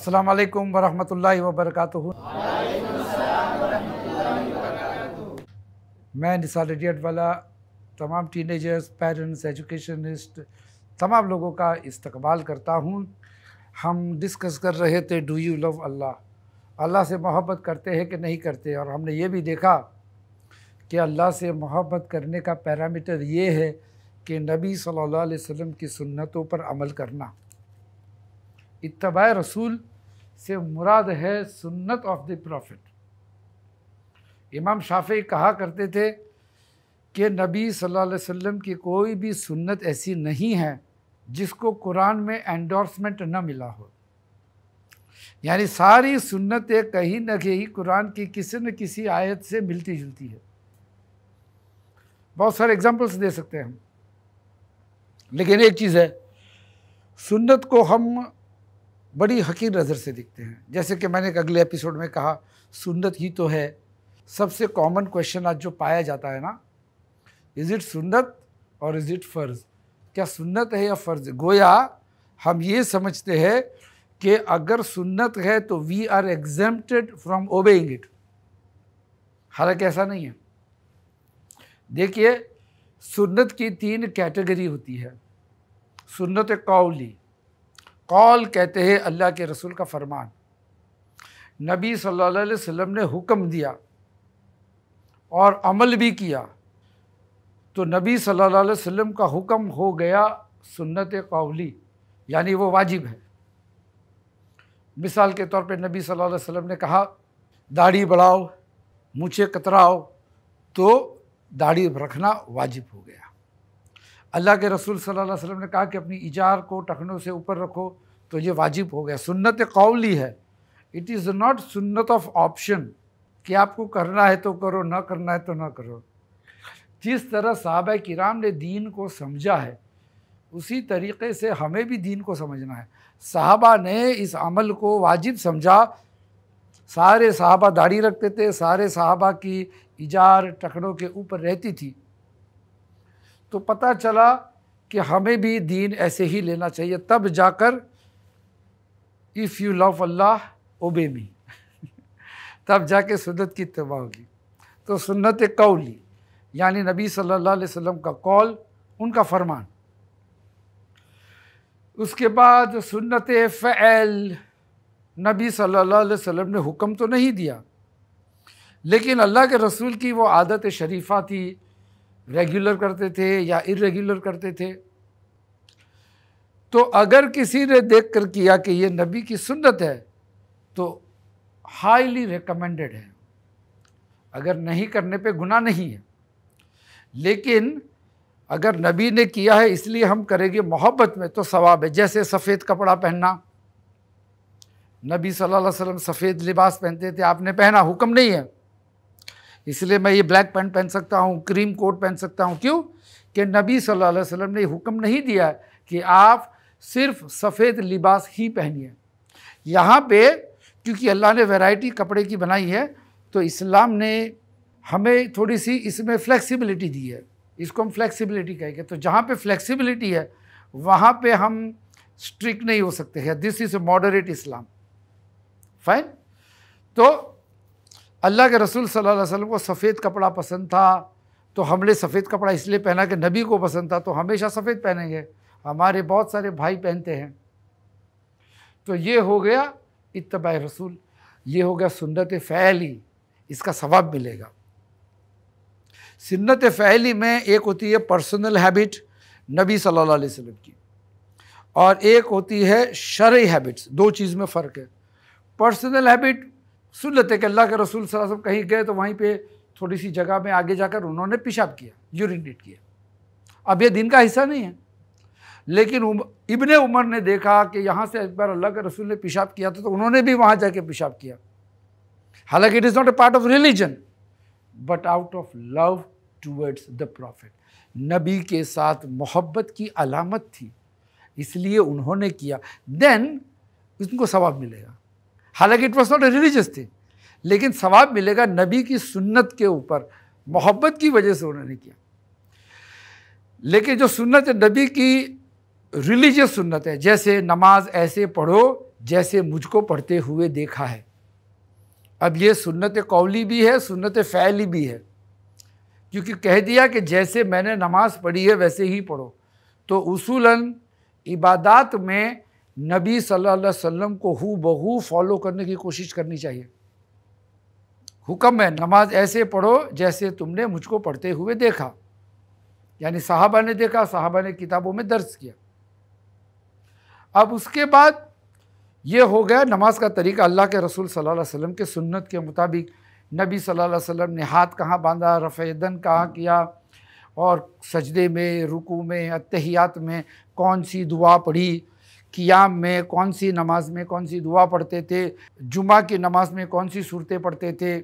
अस्सलाम वालेकुम वरहमतुल्लाहि वबरकातुहू मैं निसार रेडियट वाला तमाम टीनेजर्स पेरेंट्स एजुकेशनिस्ट तमाम लोगों का इस्तकबाल करता हूँ हम डिस्कस कर रहे थे do you love Allah Allah से मोहब्बत करते हैं कि नहीं करते और हमने ये भी देखा कि अल्लाह से मोहब्बत करने का पैरामीटर ये है कि नबी सल्लल्लाहु अलैहि वसल्लम की सुन्नतों पर अमल करना इतबा रसूल से मुराद है सुन्नत ऑफ द प्रॉफिट इमाम शाफी कहा करते थे कि नबी सल्लल्लाहु अलैहि वसल्लम की कोई भी सुन्नत ऐसी नहीं है जिसको कुरान में एंडोर्समेंट न मिला हो यानी सारी सुन्नतें कहीं ना कहीं कुरान की किसी न किसी आयत से मिलती जुलती है बहुत सारे एग्जांपल्स दे सकते हैं हम लेकिन एक चीज़ है सुन्नत को हम बड़ी हकीर नज़र से दिखते हैं जैसे कि मैंने एक अगले एपिसोड में कहा सुन्नत ही तो है सबसे कॉमन क्वेश्चन आज जो पाया जाता है ना इज़ इट सुन्नत और इज़ इट फ़र्ज़ क्या सुन्नत है या फ़र्ज़ गोया हम ये समझते हैं कि अगर सुन्नत है तो we are exempted from obeying it हालांकि ऐसा नहीं है देखिए सुन्नत की तीन कैटेगरी होती है सुन्नत कौली कौल कहते हैं अल्लाह के रसूल का फरमान नबी सल्लल्लाहु अलैहि वसल्लम ने हुक्म दिया और अमल भी किया तो नबी सल्लल्लाहु अलैहि वसल्लम का हुक्म हो गया सुन्नत कौली यानी वो वाजिब है मिसाल के तौर पे नबी सल्लल्लाहु अलैहि वसल्लम ने कहा दाढ़ी बढ़ाओ मुझे कतराओ तो दाढ़ी रखना वाजिब हो गया अल्लाह के रसूल सल्लल्लाहु अलैहि वसल्लम ने कहा कि अपनी इजार को टखनों से ऊपर रखो तो ये वाजिब हो गया सुन्नत कौली है इट इज़ नॉट सुन्नत ऑफ ऑप्शन कि आपको करना है तो करो ना करना है तो ना करो जिस तरह साहब किराम ने दीन को समझा है उसी तरीके से हमें भी दीन को समझना है साहबा ने इस अमल को वाजिब समझा सारे साहबा दाढ़ी रखते थे सारे साहबा की इजार टखड़ों के ऊपर रहती थी तो पता चला कि हमें भी दीन ऐसे ही लेना चाहिए तब जाकर इफ़ यू लव अल्लाह ओबे मी तब जाके सुन्नत की तबाह होगी तो सुन्नत कौली यानी नबी सल्लल्लाहु अलैहि वसल्लम का कौल उनका फरमान उसके बाद सुन्नत फ़ैल नबी सल्लल्लाहु अलैहि वसल्लम ने हुक्म तो नहीं दिया लेकिन अल्लाह के रसूल की वो आदत शरीफा थी रेगुलर करते थे या इरेगुलर करते थे तो अगर किसी ने देख कर किया कि ये नबी की सुन्नत है तो हाईली रिकमेंडेड है अगर नहीं करने पे गुनाह नहीं है लेकिन अगर नबी ने किया है इसलिए हम करेंगे मोहब्बत में तो सवाब है जैसे सफ़ेद कपड़ा पहनना नबी सल्लल्लाहु अलैहि वसल्लम सफ़ेद लिबास पहनते थे आपने पहना हुक्म नहीं है इसलिए मैं ये ब्लैक पैंट पहन सकता हूँ क्रीम कोट पहन सकता हूँ क्यों कि नबी सल्लल्लाहु अलैहि वसल्लम ने हुक्म नहीं दिया कि आप सिर्फ सफ़ेद लिबास ही पहनिए यहाँ पे क्योंकि अल्लाह ने वैरायटी कपड़े की बनाई है तो इस्लाम ने हमें थोड़ी सी इसमें फ्लेक्सिबिलिटी दी है इसको हम फ्लेक्सिबिलिटी कहेंगे तो जहाँ पे फ्लेक्सिबिलिटी है वहाँ पे हम स्ट्रिक्ट नहीं हो सकते हैं this is a moderate Islam fine तो अल्लाह के रसूल सल्लल्लाहु अलैहि वसल्लम को सफ़ेद कपड़ा पसंद था तो हमने सफ़ेद कपड़ा इसलिए पहना कि नबी को पसंद था तो हमेशा सफ़ेद पहनेंगे हमारे बहुत सारे भाई पहनते हैं तो ये हो गया इतबा रसूल ये हो गया सुन्नत फ़ैली इसका सवाब मिलेगा सुन्नत फ़ैली में एक होती है पर्सनल हैबिट नबी सल्लल्लाहु अलैहि वसल्लम की और एक होती है शर हैबिट्स दो चीज़ में फ़र्क है पर्सनल हैबिट सुन लेते कि अल्लाह के रसूल वसल्लम कहीं गए तो वहीं पे थोड़ी सी जगह में आगे जाकर उन्होंने पेशाब किया यूरिनेट किया अब ये दिन का हिस्सा नहीं है लेकिन उम, इब्ने उमर ने देखा कि यहाँ से एक बार अल्लाह के रसूल ने पेशाब किया था तो उन्होंने भी वहाँ जाके पेशाब किया हालांकि it is not a part of religion but out of love towards the prophet नबी के साथ मोहब्बत की अलामत थी इसलिए उन्होंने किया देन उनको सवाब मिलेगा हालांकि it was not a religious thing लेकिन सवाब मिलेगा नबी की सुन्नत के ऊपर मोहब्बत की वजह से उन्होंने किया लेकिन जो सुन्नत नबी की रिलीजियस सुन्नत है जैसे नमाज ऐसे पढ़ो जैसे मुझको पढ़ते हुए देखा है अब ये सुन्नत कौली भी है सुन्नत फ़ैली भी है क्योंकि कह दिया कि जैसे मैंने नमाज पढ़ी है वैसे ही पढ़ो तो उसूलन इबादत में नबी सल्लल्लाहु अलैहि वसल्लम को हु बहू फॉलो करने की कोशिश करनी चाहिए हुक्म है नमाज ऐसे पढ़ो जैसे तुमने मुझको पढ़ते हुए देखा यानी साहबा ने देखा साहबा ने किताबों में दर्ज किया अब उसके बाद ये हो गया नमाज का तरीका अल्लाह के रसूल सल्लल्लाहु अलैहि वसल्लम के सुन्नत के मुताबिक नबी सल्लल्लाहु अलैहि वसल्लम ने हाथ कहाँ बांधा रफ़ेदन कहाँ किया और सजदे में रुकू में अतहियात में कौन सी दुआ पढ़ी कियाम में कौन सी नमाज में कौन सी दुआ पढ़ते थे जुमा की नमाज में कौन सी सूरतें पढ़ते थे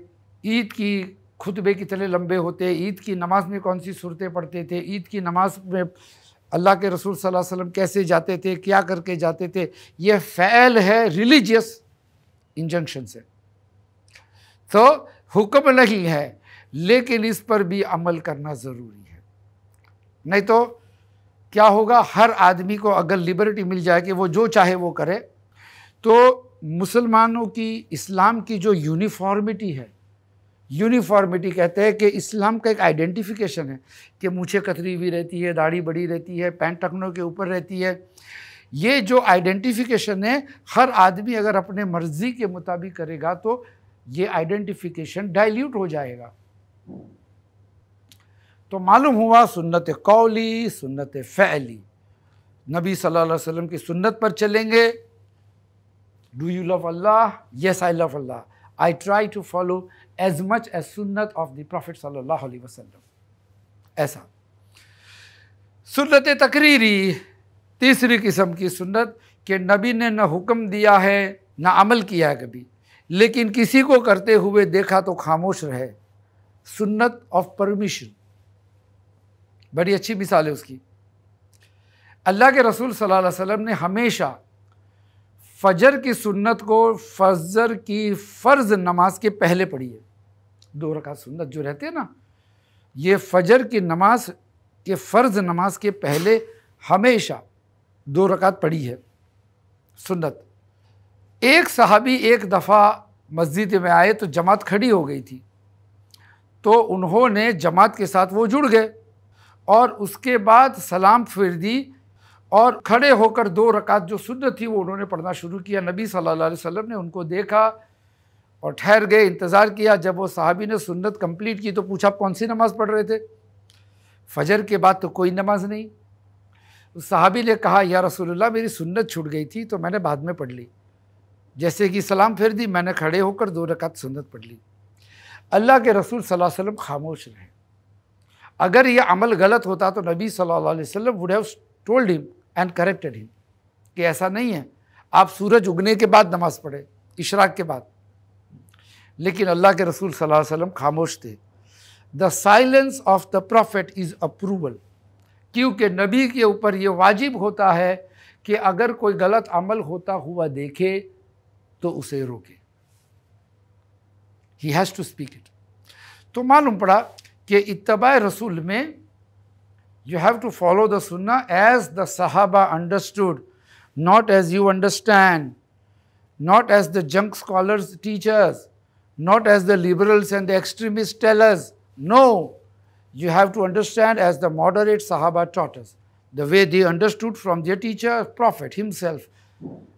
ईद की खुतबे कितने लंबे होते ईद की नमाज में कौन सी सूरतें पढ़ते थे ईद की नमाज में अल्लाह के रसूल सल्लल्लाहु अलैहि वसल्लम कैसे जाते थे क्या करके जाते थे ये फ़ैल है रिलीजियस इंजंक्शन से तो हुक्म नहीं है लेकिन इस पर भी अमल करना ज़रूरी है नहीं तो क्या होगा हर आदमी को अगर लिबर्टी मिल जाए कि वो जो चाहे वो करे तो मुसलमानों की इस्लाम की जो यूनिफॉर्मिटी है यूनिफॉर्मिटी कहते हैं कि इस्लाम का एक आइडेंटिफिकेशन है कि मुझे कतरी हुई रहती है दाढ़ी बड़ी रहती है पैंट टखनों के ऊपर रहती है ये जो आइडेंटिफिकेशन है हर आदमी अगर अपने मर्ज़ी के मुताबिक करेगा तो ये आइडेंटिफिकेशन डाइल्यूट हो जाएगा तो मालूम हुआ सुन्नत कौली सुन्नत फ़ैली नबी सल्लल्लाहु अलैहि वसल्लम की सुन्नत पर चलेंगे do you love Allah yes I love Allah I try to follow as much as सुन्नत ऑफ द प्रॉफिट सल्लल्लाहु अलैहि वसल्लम ऐसा सुन्नत तकरीरी तीसरी किस्म की सुन्नत कि नबी ने न हुक्म दिया है न अमल किया है कभी लेकिन किसी को करते हुए देखा तो खामोश रहे सुन्नत ऑफ परमिशन बड़ी अच्छी मिसाल है उसकी अल्लाह के रसूल सल्लल्लाहु अलैहि वसल्लम ने हमेशा फजर की सुन्नत को फजर की फ़र्ज़ नमाज के पहले पढ़ी है दो रखा सुन्नत जो रहते हैं ना ये फजर की नमाज के फ़र्ज़ नमाज के पहले हमेशा दो रकात पढ़ी है सुन्नत एक सहाबी एक दफ़ा मस्जिद में आए तो जमात खड़ी हो गई थी तो उन्होंने जमात के साथ वो जुड़ गए और उसके बाद सलाम फिर दी और खड़े होकर दो रकात जो सुन्नत थी वो उन्होंने पढ़ना शुरू किया नबी सल्लल्लाहु अलैहि वसल्लम ने उनको देखा और ठहर गए इंतज़ार किया जब वो साहबी ने सुन्नत कंप्लीट की तो पूछा कौन सी नमाज़ पढ़ रहे थे फजर के बाद तो कोई नमाज नहीं उस साहबी ने कहा या रसोल्ला मेरी सुन्नत छूट गई थी तो मैंने बाद में पढ़ ली जैसे कि सलाम फेर दी मैंने खड़े होकर दो रक़त सुन्नत पढ़ ली अल्लाह के रसूल सल्लल्लाहु अलैहि वसल्लम खामोश रहे अगर ये अमल गलत होता तो नबी सल्लल्लाहु अलैहि वसल्लम would have told him and corrected him कि ऐसा नहीं है आप सूरज उगने के बाद नमाज़ पढ़े इशराक के बाद लेकिन अल्लाह के रसूल सल्लल्लाहु अलैहि वसल्लम खामोश थे the silence of the prophet is approval क्योंकि नबी के ऊपर ये वाजिब होता है कि अगर कोई गलत अमल होता हुआ देखे तो उसे रोके ही हैज़ टू स्पीक इट तो मालूम पड़ा कि इतबा रसूल में you have to follow the सुन्ना एज द सहाबा understood not as you understand not as the junk scholars teachers not as the liberals and the extremists tell us. No, you have to understand as the moderate Sahaba taught us, the way they understood from their teacher, Prophet himself.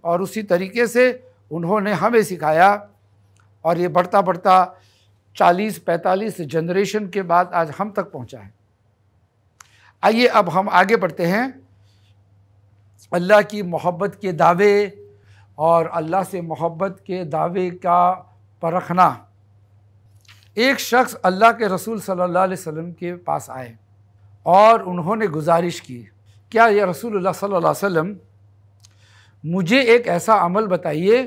और उसी तरीके से उन्होंने हमें सिखाया और ये बढ़ता बढ़ता 40-45 जनरेशन के बाद आज हम तक पहुंचा है आइए अब हम आगे बढ़ते हैं अल्लाह की मोहब्बत के दावे और अल्लाह से मोहब्बत के दावे का पर रखना एक शख्स अल्लाह के रसूल सल्लल्लाहु अलैहि वसल्लम के पास आए और उन्होंने गुजारिश की क्या यह रसूल सल्लल्लाहु अलैहि वसल्लम मुझे एक ऐसा अमल बताइए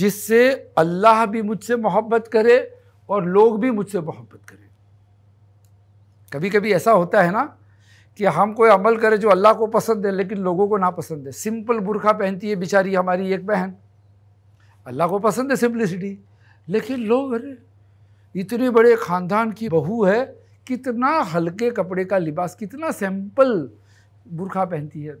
जिससे अल्लाह भी मुझसे मोहब्बत करे और लोग भी मुझसे मोहब्बत करें कभी कभी ऐसा होता है ना कि हम कोई अमल करें जो अल्लाह को पसंद है लेकिन लोगों को ना पसंद है सिंपल बुरखा पहनती है बेचारी हमारी एक बहन अल्लाह को पसंद है सिम्पलिसिटी लेकिन लोग अरे इतने बड़े ख़ानदान की बहू है कितना हल्के कपड़े का लिबास कितना सैंपल बुरखा पहनती है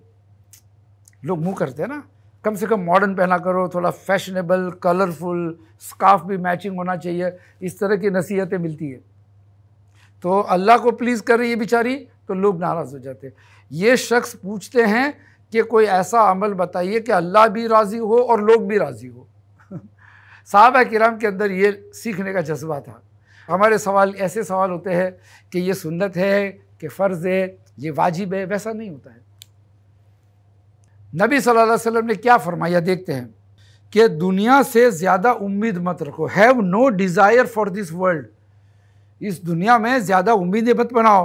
लोग मुंह करते हैं ना कम से कम मॉडर्न पहना करो थोड़ा फैशनेबल कलरफुल स्काफ भी मैचिंग होना चाहिए इस तरह की नसीहतें मिलती है तो अल्लाह को प्लीज़ कर रही है बेचारी तो लोग नाराज़ हो जाते ये शख्स पूछते हैं कि कोई ऐसा अमल बताइए कि अल्लाह भी राज़ी हो और लोग भी राज़ी हो साहबा कराम के अंदर ये सीखने का जज्बा था हमारे सवाल ऐसे सवाल होते हैं कि ये सुन्नत है कि फ़र्ज़ है ये वाजिब है वैसा नहीं होता है नबी सल्लल्लाहु अलैहि वसल्लम ने क्या फरमाया देखते हैं कि दुनिया से ज़्यादा उम्मीद मत रखो have no desire for this world इस दुनिया में ज़्यादा उम्मीदें मत बनाओ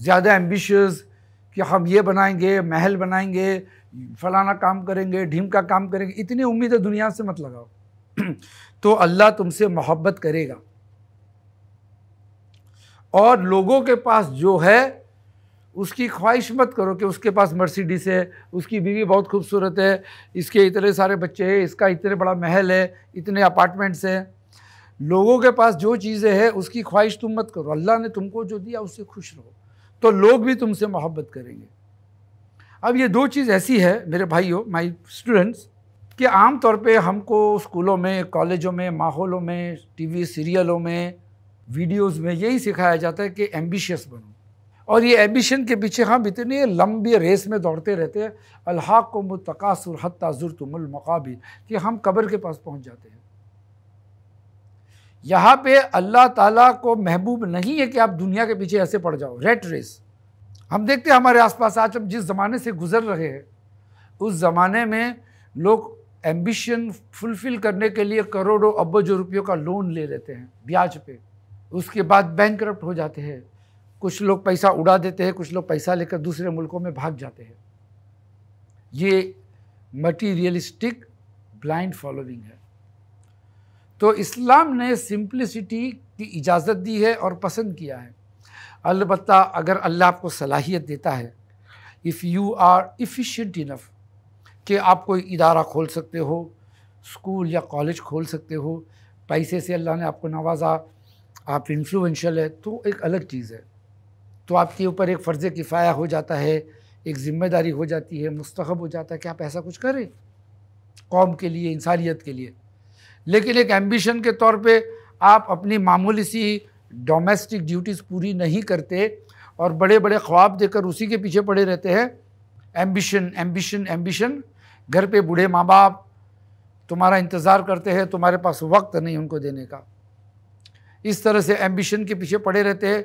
ज़्यादा एम्बिश कि हम ये बनाएंगे महल बनाएंगे फलाना काम करेंगे ढीम का काम करेंगे इतनी उम्मीदें दुनिया से मत लगाओ तो अल्लाह तुमसे मोहब्बत करेगा और लोगों के पास जो है उसकी ख्वाहिश मत करो कि उसके पास मर्सिडीज है उसकी बीवी बहुत खूबसूरत है इसके इतने सारे बच्चे हैं इसका इतने बड़ा महल है इतने अपार्टमेंट्स हैं लोगों के पास जो चीज़ें हैं उसकी ख्वाहिश तुम मत करो अल्लाह ने तुमको जो दिया उससे खुश रहो तो लोग भी तुमसे मोहब्बत करेंगे अब ये दो चीज़ ऐसी है मेरे भाइयों माई स्टूडेंट्स कि आम तौर पे हमको स्कूलों में कॉलेजों में माहौलों में टीवी सीरियलों में वीडियोस में यही सिखाया जाता है कि एम्बिशियस बनो और ये एम्बिशन के पीछे हम इतनी लंबी रेस में दौड़ते रहते हैं अल्हा को मुतकासुर हत्ताजुर तुमुल मकाबिर कि हम कब्र के पास पहुंच जाते हैं यहाँ पे अल्लाह ताला को महबूब नहीं है कि आप दुनिया के पीछे ऐसे पड़ जाओ रेट रेस हम देखते हैं हमारे आसपास आज हम जिस ज़माने से गुजर रहे हैं उस ज़माने में लोग एम्बिशन फुलफिल करने के लिए करोड़ों अब्बों रुपयों का लोन ले लेते हैं ब्याज पे उसके बाद बैंक हो जाते हैं कुछ लोग पैसा उड़ा देते हैं कुछ लोग पैसा लेकर दूसरे मुल्कों में भाग जाते हैं ये मटीरियलिस्टिक ब्लाइंड फॉलोइंग है तो इस्लाम ने सिंप्लिसिटी की इजाज़त दी है और पसंद किया है अलबत् अगर अल्लाह आपको सलाहियत देता है if you are efficient enough कि आप कोई इदारा खोल सकते हो स्कूल या कॉलेज खोल सकते हो पैसे से अल्लाह ने आपको नवाजा आप इन्फ्लुन्शल है तो एक अलग चीज़ है तो आपके ऊपर एक फ़र्ज़ किफ़ाया हो जाता है एक ज़िम्मेदारी हो जाती है मुस्तखब हो जाता है कि आप ऐसा कुछ करें कौम के लिए इंसानियत के लिए लेकिन एक एम्बिशन के तौर पे आप अपनी मामूली सी डोमेस्टिक ड्यूटीज़ पूरी नहीं करते और बड़े बड़े ख्वाब देकर उसी के पीछे पड़े रहते हैं एम्बिशन एम्बिशन एम्बिशन घर पे बूढ़े माँ बाप तुम्हारा इंतज़ार करते हैं तुम्हारे पास वक्त नहीं उनको देने का इस तरह से एम्बिशन के पीछे पड़े रहते हैं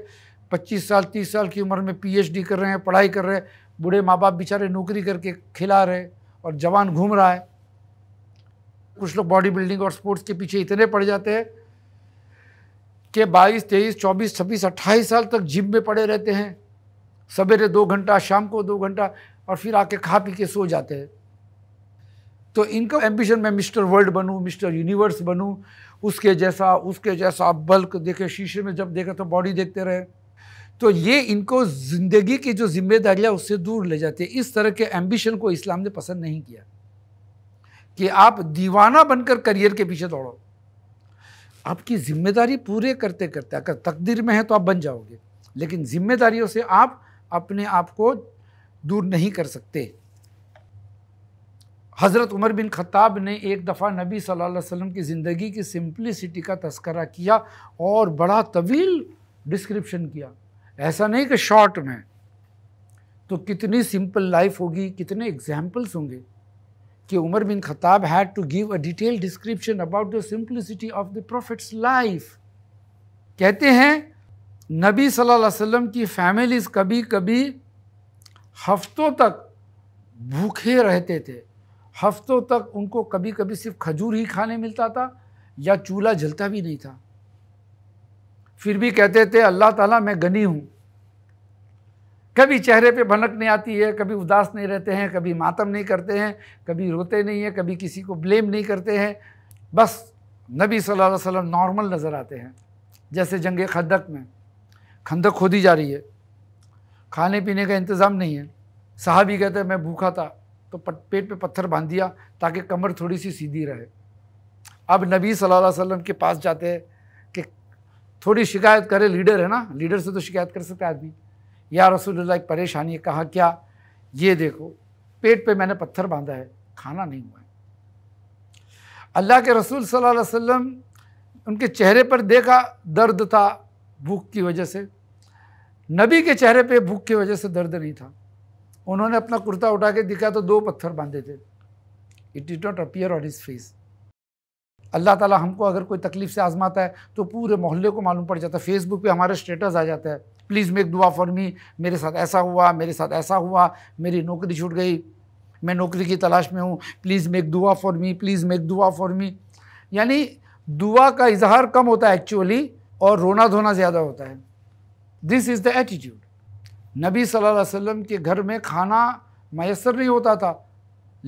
पच्चीस साल तीस साल की उम्र में पीएचडी कर रहे हैं पढ़ाई कर रहे हैं बूढ़े माँ बाप बेचारे नौकरी करके खिला रहे और जवान घूम रहा है कुछ लोग बॉडी बिल्डिंग और स्पोर्ट्स के पीछे इतने पड़ जाते हैं कि बाईस तेईस चौबीस छब्बीस अट्ठाईस साल तक जिम में पड़े रहते हैं सवेरे दो घंटा शाम को दो घंटा और फिर आके खा पी के सो जाते हैं तो इनका एम्बिशन मैं मिस्टर वर्ल्ड बनूँ मिस्टर यूनिवर्स बनूँ उसके जैसा उसके जैसा बल्क देखे शीशे में जब देखा तो बॉडी देखते रहे तो ये इनको ज़िंदगी की जो जिम्मेदारियाँ उससे दूर ले जाती है इस तरह के एम्बिशन को इस्लाम ने पसंद नहीं किया कि आप दीवाना बनकर करियर के पीछे दौड़ो आपकी जिम्मेदारी पूरे करते करते अगर तकदीर में है तो आप बन जाओगे लेकिन जिम्मेदारियों से आप अपने आप को दूर नहीं कर सकते हज़रत उमर बिन ख़त्ताब ने एक दफ़ा नबी सल्लल्लाहु अलैहि वसल्लम की ज़िंदगी की सिंपलिसिटी का तस्करा किया और बड़ा तवील डिस्क्रिप्शन किया ऐसा नहीं कि शॉर्ट में तो कितनी सिंपल लाइफ होगी कितने एग्जाम्पल्स होंगे कि Umar bin Khattab had to give a detail description about the simplicity of the prophet's life कहते हैं नबी सल्लल्लाहु अलैहि वसल्लम की फैमिलीज कभी कभी हफ्तों तक भूखे रहते थे हफ्तों तक उनको कभी कभी सिर्फ खजूर ही खाने मिलता था या चूल्हा जलता भी नहीं था फिर भी कहते थे अल्लाह ताला मैं गनी हूँ कभी चेहरे पे भनक नहीं आती है कभी उदास नहीं रहते हैं कभी मातम नहीं करते हैं कभी रोते नहीं हैं कभी किसी को ब्लेम नहीं करते हैं बस नबी सल्लल्लाहु अलैहि वसल्लम नॉर्मल नज़र आते हैं जैसे जंग खंदक में खंदक खोदी जा रही है खाने पीने का इंतज़ाम नहीं है साहबी कहते हैं मैं भूखा था तो पेट पे पत्थर बांध दिया ताकि कमर थोड़ी सी सीधी रहे अब नबी सल्लल्लाहु अलैहि वसल्लम के पास जाते हैं कि थोड़ी शिकायत करे लीडर है ना लीडर से तो शिकायत कर सकता आदमी या रसूलुल्लाह एक परेशानी है कहा क्या ये देखो पेट पे मैंने पत्थर बांधा है खाना नहीं हुआ है अल्लाह के रसूल सल्लल्लाहु अलैहि वसल्लम उनके चेहरे पर देखा दर्द था भूख की वजह से नबी के चेहरे पे भूख की वजह से दर्द नहीं था उन्होंने अपना कुर्ता उठा के दिखा तो दो पत्थर बांधे थे it does not appear on his face अल्लाह ताला हमको अगर कोई तकलीफ़ से आजमाता है तो पूरे मोहल्ले को मालूम पड़ जाता है फेसबुक पे हमारे स्टेटस आ जाता है प्लीज़ मेक दुआ फॉर मी मेरे साथ ऐसा हुआ मेरे साथ ऐसा हुआ मेरी नौकरी छूट गई मैं नौकरी की तलाश में हूँ प्लीज़ मेक दुआ फॉर मी प्लीज़ मेक दुआ फॉर मी यानी दुआ का इजहार कम होता है एक्चुअली और रोना धोना ज़्यादा होता है दिस इज़ द एटीट्यूड नबी सल्लल्लाहु अलैहि वसल्लम के घर में खाना मैसर नहीं होता था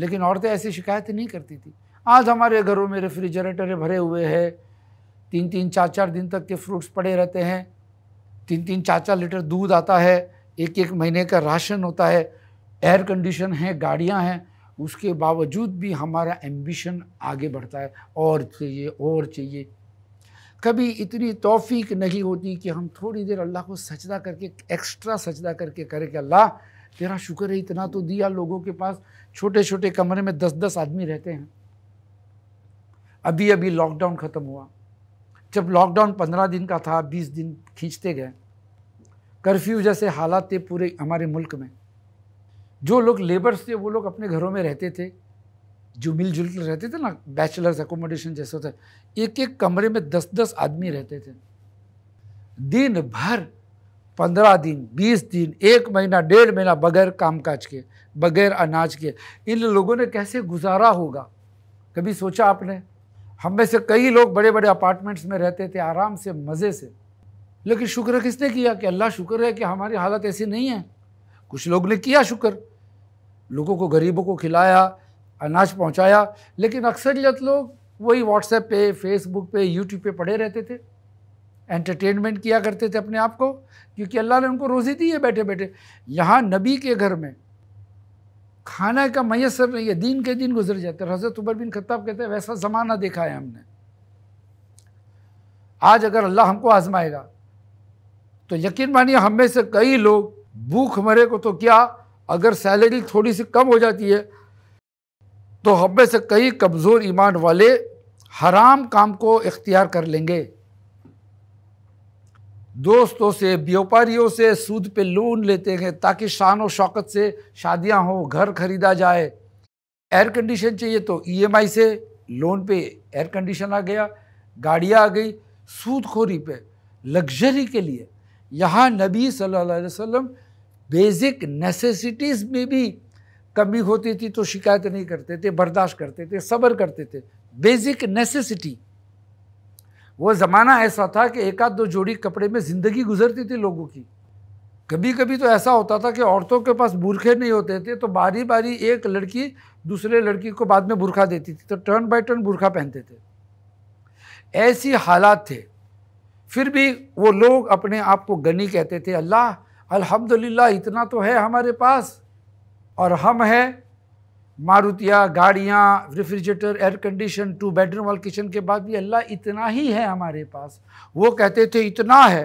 लेकिन औरतें ऐसी शिकायतें नहीं करती थी आज हमारे घरों में रेफ्रिजरेटर भरे हुए हैं तीन तीन चार चार दिन तक के फ्रूट्स पड़े रहते हैं तीन तीन चार चार लीटर दूध आता है एक एक महीने का राशन होता है एयर कंडीशन है गाड़ियाँ हैं उसके बावजूद भी हमारा एम्बिशन आगे बढ़ता है और चाहिए और चाहिए कभी इतनी तोफ़ी नहीं होती कि हम थोड़ी देर अल्लाह को सजदा करके एक्स्ट्रा सजदा करके करें कि अल्लाह तेरा शुक्र है इतना तो दिया लोगों के पास छोटे छोटे कमरे में दस दस आदमी रहते हैं अभी अभी लॉकडाउन ख़त्म हुआ जब लॉकडाउन पंद्रह दिन का था बीस दिन खींचते गए कर्फ्यू जैसे हालात थे पूरे हमारे मुल्क में जो लोग लेबर्स थे वो लोग अपने घरों में रहते थे जो मिलजुल रहते थे ना बैचलर्स एकोमोडेशन जैसे होता है एक एक कमरे में दस दस आदमी रहते थे दिन भर पंद्रह दिन बीस दिन एक महीना डेढ़ महीना बगैर कामकाज के बगैर अनाज के इन लोगों ने कैसे गुजारा होगा कभी सोचा आपने हम में से कई लोग बड़े बड़े अपार्टमेंट्स में रहते थे आराम से मज़े से लेकिन शुक्र किसने किया कि अल्लाह शुक्र है कि हमारी हालत ऐसी नहीं है कुछ लोग ने किया शुक्र लोगों को गरीबों को खिलाया अनाज पहुंचाया लेकिन अक्सरियत लोग वही व्हाट्सएप पे फेसबुक पे यूट्यूब पे पढ़े रहते थे एंटरटेनमेंट किया करते थे अपने आप को क्योंकि अल्लाह ने उनको रोज़ी दी है बैठे बैठे यहाँ नबी के घर में खाना का मैसर नहीं है दिन के दिन गुजर जाते हज़रत उबर बिन खत्ताब कहते हैं वैसा ज़माना देखा है हमने आज अगर अल्लाह हमको आजमाएगा तो यकीन मानिए हम में से कई लोग भूख मरे को तो क्या अगर सैलरी थोड़ी सी कम हो जाती है तो हब्बे से कई कमज़ोर ईमान वाले हराम काम को इख्तियार कर लेंगे दोस्तों से व्यापारियों से सूद पे लोन लेते हैं ताकि शान और शौकत से शादियां हों घर खरीदा जाए एयर कंडीशन चाहिए तो ईएमआई e से लोन पे एयर कंडीशन आ गया गाड़ियाँ आ गई सूदखोरी पे लग्जरी के लिए यहाँ नबी सल्लल्लाहु अलैहि वसल्लम बेसिक नेसेसिटीज़ में भी कमी होती थी तो शिकायत नहीं करते थे बर्दाश्त करते थे सब्र करते थे बेसिक नेसेसिटी वो ज़माना ऐसा था कि एक आध दो जोड़ी कपड़े में ज़िंदगी गुजरती थी लोगों की कभी कभी तो ऐसा होता था कि औरतों के पास बुरखे नहीं होते थे तो बारी बारी एक लड़की दूसरे लड़की को बाद में बुरखा देती थी तो टर्न बाय टर्न बुरखा पहनते थे ऐसी हालात थे फिर भी वो लोग अपने आप को गनी कहते थे अल्लाह अल्हम्दुलिल्लाह इतना तो है हमारे पास और हम है मारुतियाँ गाड़ियाँ refrigerator air condition two bedroom और किचन के बाद भी अल्लाह इतना ही है हमारे पास वो कहते थे इतना है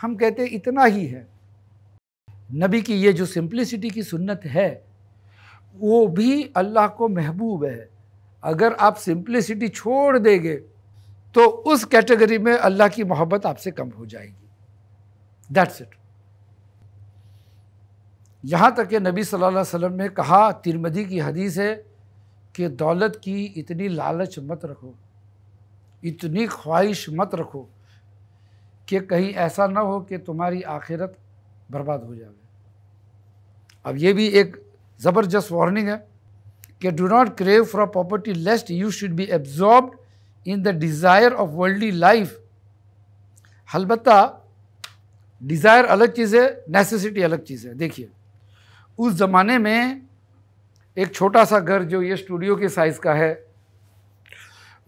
हम कहते इतना ही है नबी की ये जो सिंप्लिसिटी की सुन्नत है वो भी अल्लाह को महबूब है अगर आप सिंप्लिसिटी छोड़ देंगे तो उस कैटेगरी में अल्लाह की मोहब्बत आपसे कम हो जाएगी दैट्स इट यहाँ तक कि नबी सल्लल्लाहु अलैहि वसल्लम ने कहा तिरमदी की हदीस है कि दौलत की इतनी लालच मत रखो इतनी ख्वाहिश मत रखो कि कहीं ऐसा ना हो कि तुम्हारी आखिरत बर्बाद हो जाए अब ये भी एक ज़बरदस्त वार्निंग है कि do not crave for property lest you should be absorb in the desire of worldly life हलबत्ता डिज़ायर अलग चीज़ है नेसेसिटी अलग चीज़ है देखिए उस ज़माने में एक छोटा सा घर जो ये स्टूडियो के साइज़ का है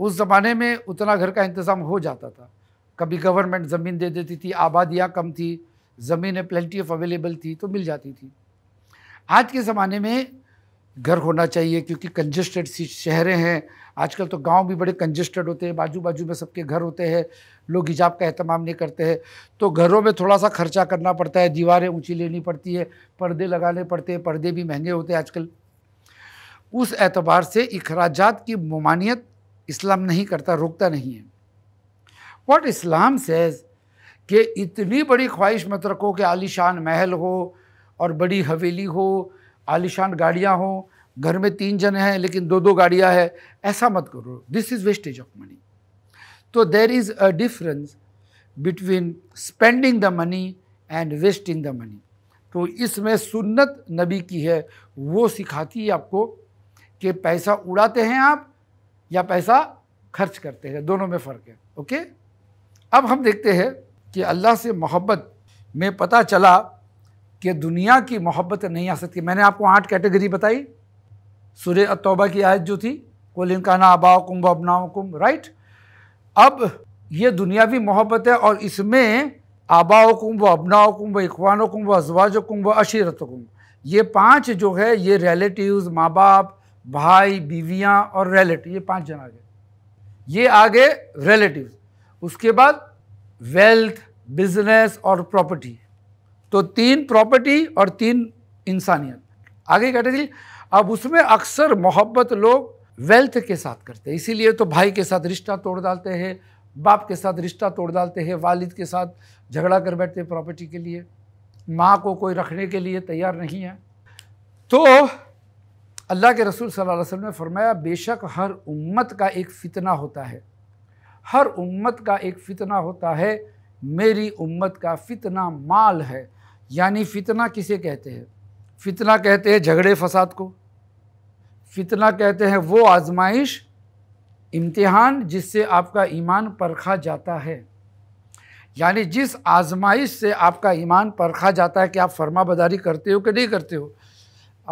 उस ज़माने में उतना घर का इंतज़ाम हो जाता था कभी गवर्नमेंट ज़मीन दे देती थी आबादियाँ कम थी ज़मीनें प्लेंटी ऑफ अवेलेबल थी तो मिल जाती थी आज के ज़माने में घर होना चाहिए क्योंकि कंजेस्टेड सी शहरें हैं आजकल तो गांव भी बड़े कंजेस्टेड होते हैं बाजू बाजू में सबके घर होते हैं लोग हिजाब का अहतमाम नहीं करते हैं तो घरों में थोड़ा सा खर्चा करना पड़ता है दीवारें ऊंची लेनी पड़ती है पर्दे लगाने पड़ते हैं पर्दे भी महंगे होते हैं आजकल उस एतबार से अखराज की ममानियत इस्लाम नहीं करता रोकता नहीं है वॉट इस्लाम सेज़ कि इतनी बड़ी ख्वाहिश मत रखो कि आलिशान महल हो और बड़ी हवेली हो आलिशान गाड़ियाँ हों घर में तीन जन हैं लेकिन दो दो गाड़ियाँ हैं ऐसा मत करो this is wastage of money तो there is a difference between spending the money and wasting the money तो इसमें सुन्नत नबी की है वो सिखाती है आपको कि पैसा उड़ाते हैं आप या पैसा खर्च करते हैं दोनों में फ़र्क है ओके अब हम देखते हैं कि अल्लाह से मोहब्बत में पता चला कि दुनिया की मोहब्बत नहीं आ सकती मैंने आपको आठ कैटेगरी बताई सूर्य तोबा की आयत जो थी कोलिन ना आबाओ कुंभ अबना कुंभ राइट अब ये दुनियावी मोहब्बत है और इसमें आबाओ कुंभ अबनाओ कुंभ इखवानो कुंभ अजवाज कुंभ अशीरत कुंभ ये पांच जो है ये रिलेटिव्स माँ बाप भाई बीवियाँ और रिलेटिव ये पांच जन आ गए ये आगे रेलेटिव उसके बाद वेल्थ बिजनेस और प्रॉपर्टी तो तीन प्रॉपर्टी और तीन इंसानियत आगे कहते कैटेगरी अब उसमें अक्सर मोहब्बत लोग वेल्थ के साथ करते हैं इसीलिए तो भाई के साथ रिश्ता तोड़ डालते हैं बाप के साथ रिश्ता तोड़ डालते हैं वालिद के साथ झगड़ा कर बैठते हैं प्रॉपर्टी के लिए माँ को कोई रखने के लिए तैयार नहीं है तो अल्लाह के रसूल सल्लल्लाहु अलैहि वसल्लम ने फरमाया बेशक हर उम्मत का एक फ़ितना होता है हर उम्मत का एक फ़ितना होता है मेरी उम्मत का फ़ितना माल है यानी फितना किसे कहते हैं फितना कहते हैं झगड़े फसाद को फितना कहते हैं वो आजमाइश इम्तिहान जिससे आपका ईमान परखा जाता है यानी जिस आजमाइश से आपका ईमान परखा जाता है कि आप फर्माबदारी करते हो कि नहीं करते हो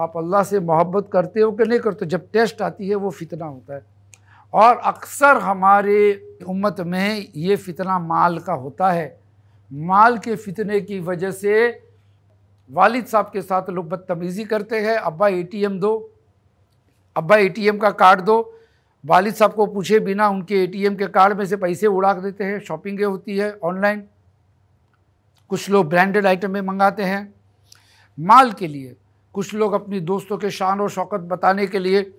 आप अल्लाह से मोहब्बत करते हो कि नहीं करते हो जब टेस्ट आती है वो फितना होता है और अक्सर हमारे उम्मत में ये फितना माल का होता है माल के फितने की वजह से वालिद साहब के साथ लोग बदतमीज़ी करते हैं अब्बा एटीएम दो अब्बा एटीएम का कार्ड दो वालिद साहब को पूछे बिना उनके एटीएम के कार्ड में से पैसे उड़ा देते हैं शॉपिंगें होती है ऑनलाइन कुछ लोग ब्रांडेड आइटमें मंगाते हैं माल के लिए कुछ लोग अपनी दोस्तों के शान और शौकत बताने के लिए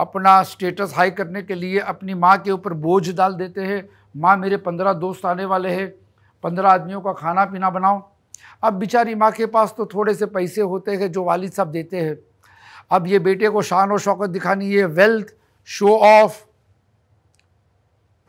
अपना स्टेटस हाई करने के लिए अपनी माँ के ऊपर बोझ डाल देते हैं माँ मेरे पंद्रह दोस्त आने वाले हैं पंद्रह आदमियों का खाना पीना बनाओ अब बेचारी माँ के पास तो थोड़े से पैसे होते हैं जो वालिद साहब देते हैं अब ये बेटे को शान और शौकत दिखानी है वेल्थ शो ऑफ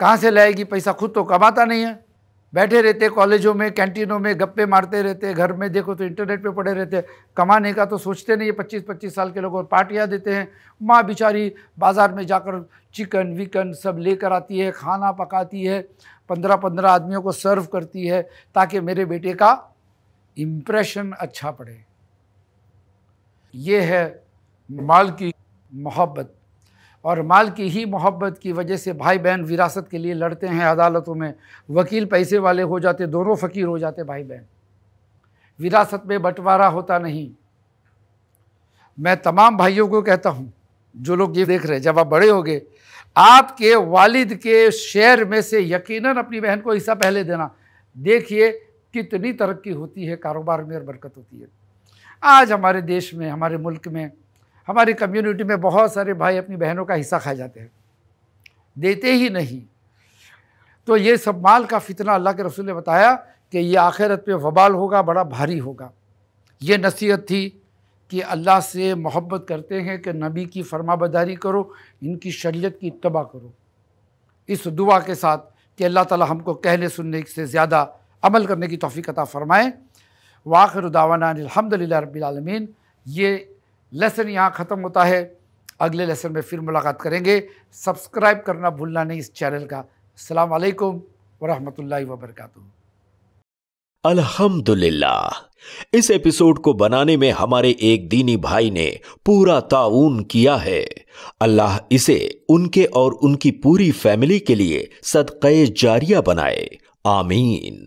कहाँ से लाएगी पैसा खुद तो कमाता नहीं है बैठे रहते कॉलेजों में कैंटीनों में गप्पे मारते रहते घर में देखो तो इंटरनेट पे पड़े रहते कमाने का तो सोचते नहीं है पच्चीस पच्चीस साल के लोग और पार्टियाँ देते हैं माँ बिचारी बाज़ार में जाकर चिकन विकन सब लेकर आती है खाना पकाती है पंद्रह पंद्रह आदमियों को सर्व करती है ताकि मेरे बेटे का इम्प्रेशन अच्छा पड़े ये है माल की मोहब्बत और माल की ही मोहब्बत की वजह से भाई बहन विरासत के लिए लड़ते हैं अदालतों में वकील पैसे वाले हो जाते दोनों फ़कीर हो जाते भाई बहन विरासत में बंटवारा होता नहीं मैं तमाम भाइयों को कहता हूँ जो लोग ये देख रहे हैं जब आप बड़े हो गए आपके वालिद के शेयर में से यकीनन अपनी बहन को हिस्सा पहले देना देखिए कितनी तरक्की होती है कारोबार में और बरकत होती है आज हमारे देश में हमारे मुल्क में हमारी कम्युनिटी में बहुत सारे भाई अपनी बहनों का हिस्सा खा जाते हैं देते ही नहीं तो ये सब माल का फितना अल्लाह के रसूल ने बताया कि ये आखिरत पे वबाल होगा बड़ा भारी होगा ये नसीहत थी कि अल्लाह से मोहब्बत करते हैं कि नबी की फरमाबदारी करो इनकी शरीयत की इतबा करो इस दुआ के साथ कि अल्लाह ताला हमको कहने सुनने से ज़्यादा अमल करने की तोफ़ी अता फ़रमाएँ वाखिर दावाना रबालमीन ये लेसन यहाँ ख़त्म होता है अगले लेसन में फिर मुलाकात करेंगे सब्सक्राइब करना भूलना नहीं इस चैनल का अल्लाम वरहमल वबरक अल्हम्दुलिल्लाह इस एपिसोड को बनाने में हमारे एक दीनी भाई ने पूरा ताउन किया है अल्लाह इसे उनके और उनकी पूरी फैमिली के लिए सदक़े जारिया बनाए आमीन